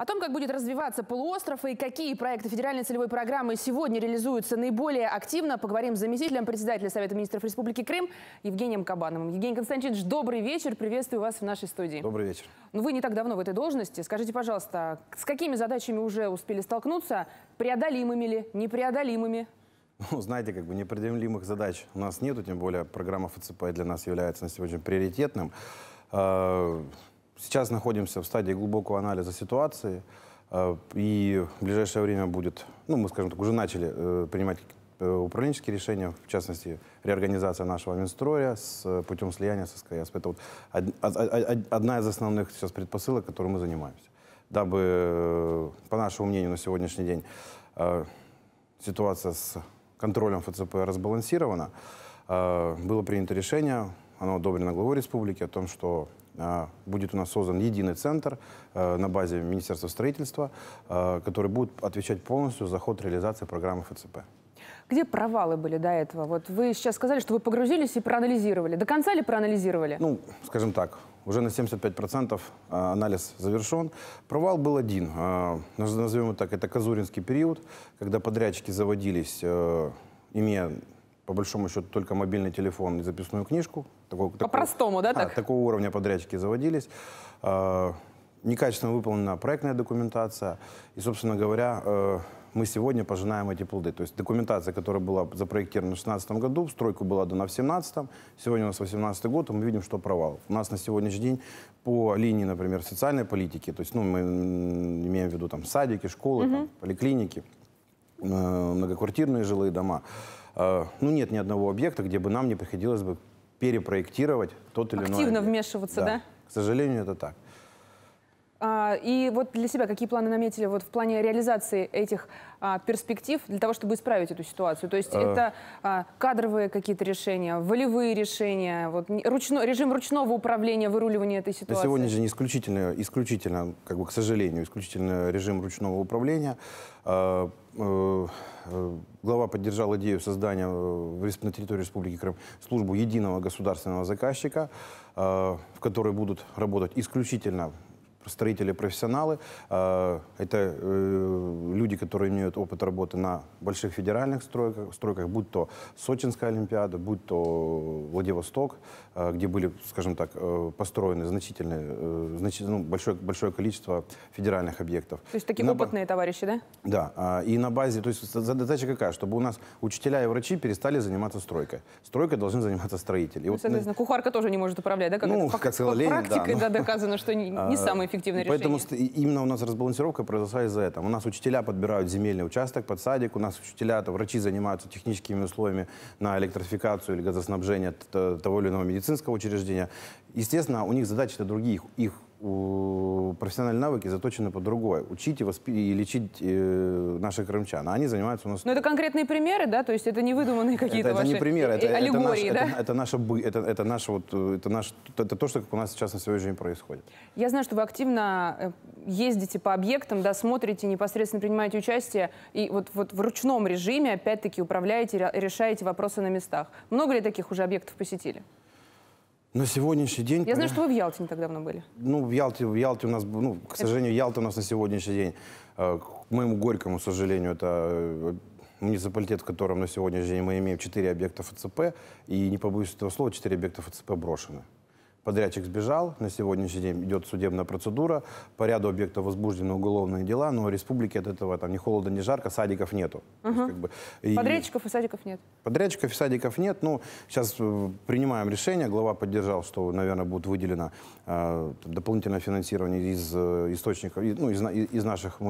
О том, как будет развиваться полуостров и какие проекты федеральной целевой программы сегодня реализуются наиболее активно, поговорим с заместителем председателя Совета министров Республики Крым Евгением Кабановым. Евгений Константинович, добрый вечер. Приветствую вас в нашей студии. Добрый вечер. Ну, вы не так давно в этой должности. Скажите, пожалуйста, с какими задачами уже успели столкнуться? Преодолимыми ли? Непреодолимыми? Ну, знаете, как бы непреодолимых задач у нас нету, тем более программа ФЦП для нас является на сегодня приоритетным. А, Сейчас находимся в стадии глубокого анализа ситуации, э, и в ближайшее время будет, ну, мы, скажем так, уже начали э, принимать э, управленческие решения, в частности, реорганизация нашего Минстроя с путем слияния с СКС. Это вот одна из основных сейчас предпосылок, которой мы занимаемся. Дабы, по нашему мнению, на сегодняшний день ситуация с контролем ФЦП разбалансирована, было принято решение, оно одобрено главой республики, о том, что а, будет у нас создан единый центр э, на базе Министерства строительства, э, который будет отвечать полностью за ход реализации программы ФЦП. Где провалы были до этого? Вот вы сейчас сказали, что вы погрузились и проанализировали. До конца ли проанализировали? Ну, скажем так, уже на 75% э, анализ завершен. Провал был один. Назовем его так, это Казуринский период, когда подрядчики заводились, имея по большому счету только мобильный телефон и записную книжку. По-простому, да? А, так? А, такого уровня подрядчики заводились. Э, некачественно выполнена проектная документация. И, собственно говоря, э, мы сегодня пожинаем эти плоды. То есть документация, которая была запроектирована в 2016 году, стройку была дана в 2017, сегодня у нас 2018 год, и мы видим, что провал. У нас на сегодняшний день по линии, например, социальной политики, то есть ну, мы имеем в виду там садики, школы, угу. там, поликлиники, э, многоквартирные жилые дома – а, ну, нет ни одного объекта, где бы нам не приходилось бы перепроектировать тот или иной. Активно объект. вмешиваться, да? да? К сожалению, это так. А, и вот для себя какие планы наметили вот в плане реализации этих а, перспектив для того, чтобы исправить эту ситуацию? То есть а... это а, кадровые какие-то решения, волевые решения, вот, ручно, режим ручного управления, выруливания этой ситуации? На сегодня же не исключительно, исключительно, как бы, к сожалению, исключительно режим ручного управления. А, э, э, глава поддержал идею создания на территории Республики Крым службу единого государственного заказчика, а, в которой будут работать исключительно строители-профессионалы. Э, это э, люди, которые имеют опыт работы на больших федеральных стройках, стройках, будь то Сочинская Олимпиада, будь то Владивосток, э, где были, скажем так, построены значительные, значит, ну, большое, большое количество федеральных объектов. То есть такие на опытные товарищи, да? Да. А, и на базе, то есть задача какая? Чтобы у нас учителя и врачи перестали заниматься стройкой. Стройкой должны заниматься строители. ну, вот, соответственно, кухарка тоже не может управлять, да? Как ну, это, как сказал Ленин, да. Ну. да, доказано, что не, не а, самый эффективный эффективное Поэтому решение. Поэтому именно у нас разбалансировка произошла из-за этого. У нас учителя подбирают земельный участок под садик, у нас учителя, то врачи занимаются техническими условиями на электрификацию или газоснабжение того или иного медицинского учреждения. Естественно, у них задачи-то другие, их профессиональные навыки заточены под другое. Учить и, воспи- и лечить э, наших крымчан. А они занимаются у нас... Но ну, это конкретные примеры, да? То есть это не выдуманные какие-то это, ваши это не примеры, это, э, аллегории, это да? Это, это, наше, это, это, наш, вот, это, наш, это то, что как у нас сейчас на сегодняшний день происходит. Я знаю, что вы активно э, ездите по объектам, да, смотрите, непосредственно принимаете участие и вот, вот в ручном режиме опять-таки управляете, решаете вопросы на местах. Много ли таких уже объектов посетили? На сегодняшний день... Я поним... знаю, что вы в Ялте не так давно были. Ну, в Ялте, в Ялте у нас, ну, к сожалению, Ялта у нас на сегодняшний день, э, к моему горькому сожалению, это э, муниципалитет, в котором на сегодняшний день мы имеем четыре объекта ФЦП, и, не побоюсь этого слова, четыре объекта ФЦП брошены. Подрядчик сбежал, на сегодняшний день идет судебная процедура, по ряду объектов возбуждены уголовные дела, но в республике от этого там ни холода, ни жарко, садиков нету. Угу. Есть, как бы, и... Подрядчиков и садиков нет? Подрядчиков и садиков нет, ну, сейчас э, принимаем решение, глава поддержал, что, наверное, будет выделено э, дополнительное финансирование из э, источников, и, ну, из, из наших э,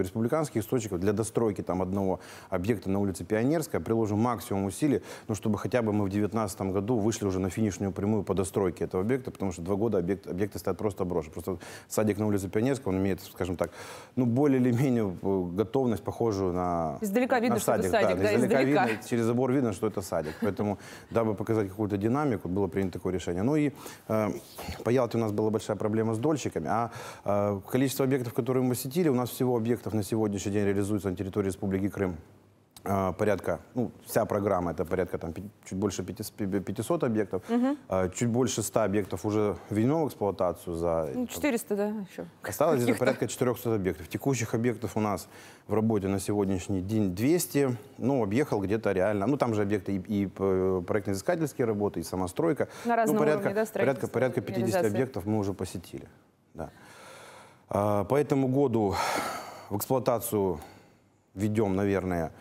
республиканских источников для достройки там одного объекта на улице Пионерская, приложим максимум усилий, ну, чтобы хотя бы мы в 2019 году вышли уже на финишную прямую по достройке этого объекта, потому что два года объект, объекты стоят просто брошены. Просто садик на улице Пионерского, он имеет, скажем так, ну, более или менее э, готовность, похожую на Издалека видно, на садик, что это садик, да, да издалека, издалека. Видно, через забор видно, что это садик. Поэтому, дабы показать какую-то динамику, было принято такое решение. Ну и э, по Ялте у нас была большая проблема с дольщиками, а э, количество объектов, которые мы посетили, у нас всего объектов на сегодняшний день реализуется на территории Республики Крым а, порядка, ну, вся программа это порядка там чуть больше 500 объектов, угу. чуть больше 100 объектов уже введено в эксплуатацию за... 400, ну, там, да, еще. Осталось где-то порядка 400 объектов. Текущих объектов у нас в работе на сегодняшний день 200, ну, объехал где-то реально, ну, там же объекты и, и э, проектно-изыскательские работы, и самостройка. На разном ну, порядка, уровне, да, порядка, порядка 50 объектов мы уже посетили, да. А, по этому году в эксплуатацию ведем, наверное,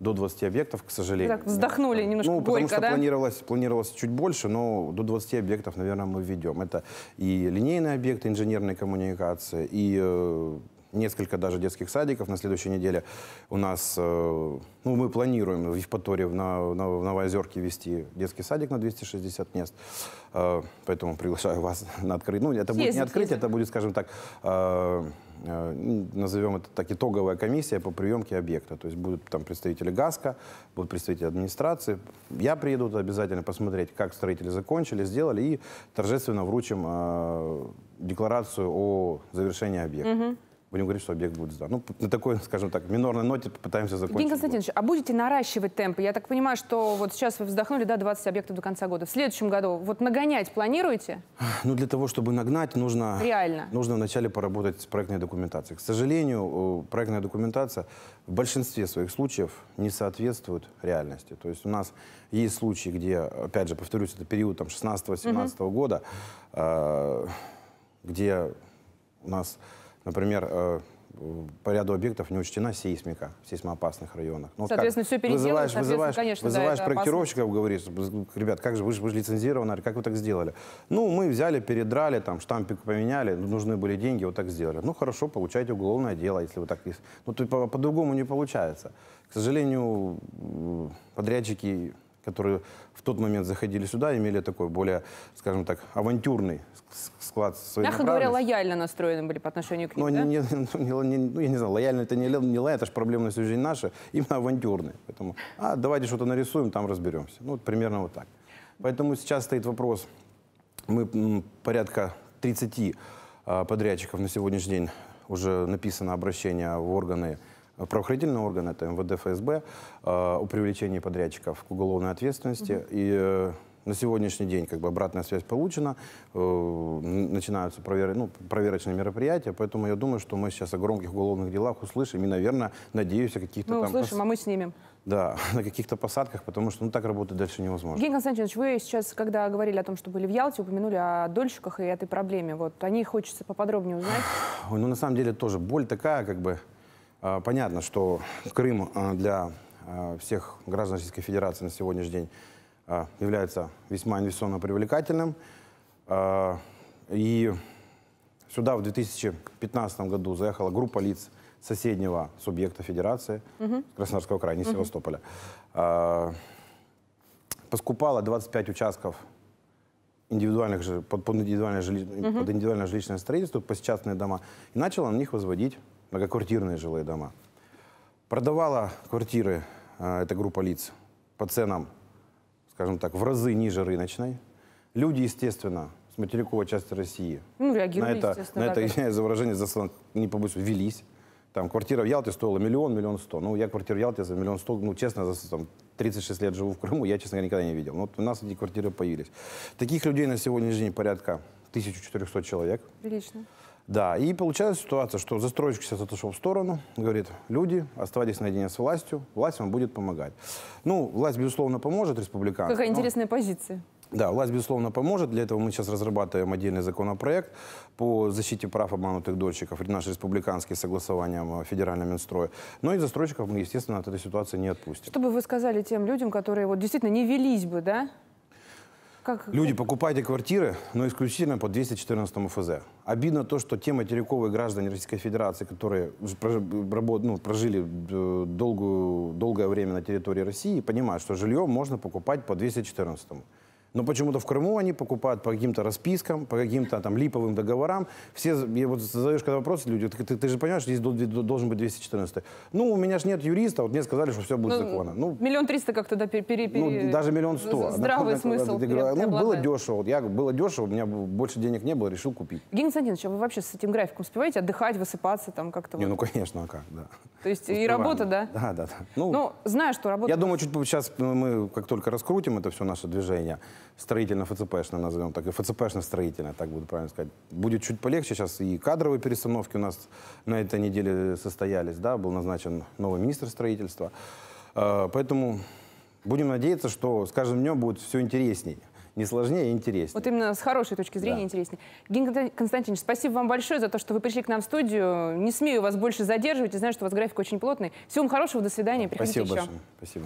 до 20 объектов, к сожалению. Так, вздохнули немножко Ну, потому горько, что да? планировалось, планировалось чуть больше, но до 20 объектов, наверное, мы введем. Это и линейные объекты инженерной коммуникации, и э, несколько даже детских садиков. На следующей неделе у нас, э, ну, мы планируем в Евпатории, на, на, в Новоозерке вести детский садик на 260 мест. Э, поэтому приглашаю вас на открытие. Ну, это съездить, будет не открытие, это будет, скажем так, э, назовем это так, итоговая комиссия по приемке объекта. То есть будут там представители ГАСКа, будут представители администрации. Я приеду обязательно посмотреть, как строители закончили, сделали, и торжественно вручим декларацию о завершении объекта. Угу будем говорить, что объект будет сдан. Ну, на такой, скажем так, минорной ноте попытаемся закончить. Евгений Константинович, а будете наращивать темпы? Я так понимаю, что вот сейчас вы вздохнули, да, 20 объектов до конца года. В следующем году вот нагонять планируете? Ну, для того, чтобы нагнать, нужно... Реально? Нужно вначале поработать с проектной документацией. К сожалению, э, проектная документация в большинстве своих случаев не соответствует реальности. То есть у нас есть случаи, где, опять же, повторюсь, это период 16-17 угу. года, э, где у нас Например, э, по ряду объектов не учтена сейсмика в сейсмоопасных районах. Ну, соответственно, как? все переделано, вызываешь, соответственно, вызываешь, конечно, Вызываешь да, проектировщиков, опасность. говоришь, ребят, как же, вы вы же лицензированы, как вы так сделали? Ну, мы взяли, передрали, там, штампик поменяли, ну, нужны были деньги, вот так сделали. Ну, хорошо, получайте уголовное дело, если вы так... Ну, типа, по-другому по не получается. К сожалению, подрядчики которые в тот момент заходили сюда, имели такой более, скажем так, авантюрный склад своей Мягко говоря, лояльно настроены были по отношению к ним, Но да? не, ну, не, ну, я не знаю, лояльно это не, не лояльно, это же проблемная жизнь наша, именно авантюрный. Поэтому, а, давайте что-то нарисуем, там разберемся. Ну, вот примерно вот так. Поэтому сейчас стоит вопрос, мы порядка 30 а, подрядчиков на сегодняшний день уже написано обращение в органы правоохранительные органы, это МВД, ФСБ, а, о привлечении подрядчиков к уголовной ответственности. Угу. И э, на сегодняшний день как бы обратная связь получена, э, начинаются провер... ну, проверочные мероприятия, поэтому я думаю, что мы сейчас о громких уголовных делах услышим и, наверное, надеюсь, о каких-то мы услышим, пос... а мы снимем. Да, на каких-то посадках, потому что ну, так работать дальше невозможно. Евгений Константинович, вы сейчас, когда говорили о том, что были в Ялте, упомянули о дольщиках и этой проблеме. Вот о ней хочется поподробнее узнать. Ой, ну, на самом деле тоже боль такая, как бы, а, понятно, что Крым а, для а, всех граждан Российской Федерации на сегодняшний день является весьма инвестиционно привлекательным. И сюда в 2015 году заехала группа лиц соседнего субъекта Федерации, угу. Краснодарского края, не угу. Севастополя. Поскупала 25 участков индивидуальных, под, под, индивидуальное, жилищ, угу. под индивидуальное жилищное строительство, посечатные дома, и начала на них возводить многоквартирные жилые дома. Продавала квартиры а, эта группа лиц по ценам, скажем так, в разы ниже рыночной. Люди, естественно, с материковой части России ну, на это, на это извиняюсь за выражение, за, не побоюсь, велись. Там квартира в Ялте стоила миллион, миллион сто. Ну, я квартиру в Ялте за миллион сто, ну, честно, за там, 36 лет живу в Крыму, я, честно, никогда не видел. Но ну, вот у нас эти квартиры появились. Таких людей на сегодняшний день порядка 1400 человек. Прилично. Да, и получается ситуация, что застройщик сейчас отошел в сторону, говорит, люди, оставайтесь наедине с властью, власть вам будет помогать. Ну, власть, безусловно, поможет республиканцам. Какая но... интересная позиция. Да, власть, безусловно, поможет. Для этого мы сейчас разрабатываем отдельный законопроект по защите прав обманутых дольщиков, наши республиканские согласования федерального Минстроя. Но и застройщиков мы, естественно, от этой ситуации не отпустим. Что бы вы сказали тем людям, которые вот действительно не велись бы, да, как... Люди, покупайте квартиры, но исключительно по 214 ФЗ. Обидно то, что те материковые граждане Российской Федерации, которые ну, прожили э, долгую, долгое время на территории России, понимают, что жилье можно покупать по 214 -му. Но почему-то в Крыму они покупают по каким-то распискам, по каким-то там липовым договорам. Все, я вот задаешь когда вопрос, люди, ты, ты, ты же понимаешь, здесь должен быть 214. Ну, у меня же нет юриста, вот мне сказали, что все будет ну, законно. Ну, миллион триста как тогда да, пере, пере, ну, даже миллион сто. Здравый да, смысл. Да, говорю, ну, было дешево. Я было дешево, у меня больше денег не было, решил купить. Евгений Константинович, а вы вообще с этим графиком успеваете отдыхать, высыпаться там как-то? Не, ну, вот? ну, конечно, а как, да. То есть Успеваем. и работа, да? Да, да, да. Ну, ну знаю, что работа... Я думаю, чуть сейчас мы, как только раскрутим это все наше движение, строительно-ФЦПшная, назовем так, и ФЦПшно-строительная, так буду правильно сказать. Будет чуть полегче, сейчас и кадровые перестановки у нас на этой неделе состоялись, да, был назначен новый министр строительства. Э, поэтому будем надеяться, что с каждым днем будет все интереснее не сложнее, а интереснее. Вот именно с хорошей точки зрения да. интереснее. Евгений Константинович, спасибо вам большое за то, что вы пришли к нам в студию. Не смею вас больше задерживать. Я знаю, что у вас график очень плотный. Всего вам хорошего, до свидания. Приходите спасибо еще. большое. Спасибо.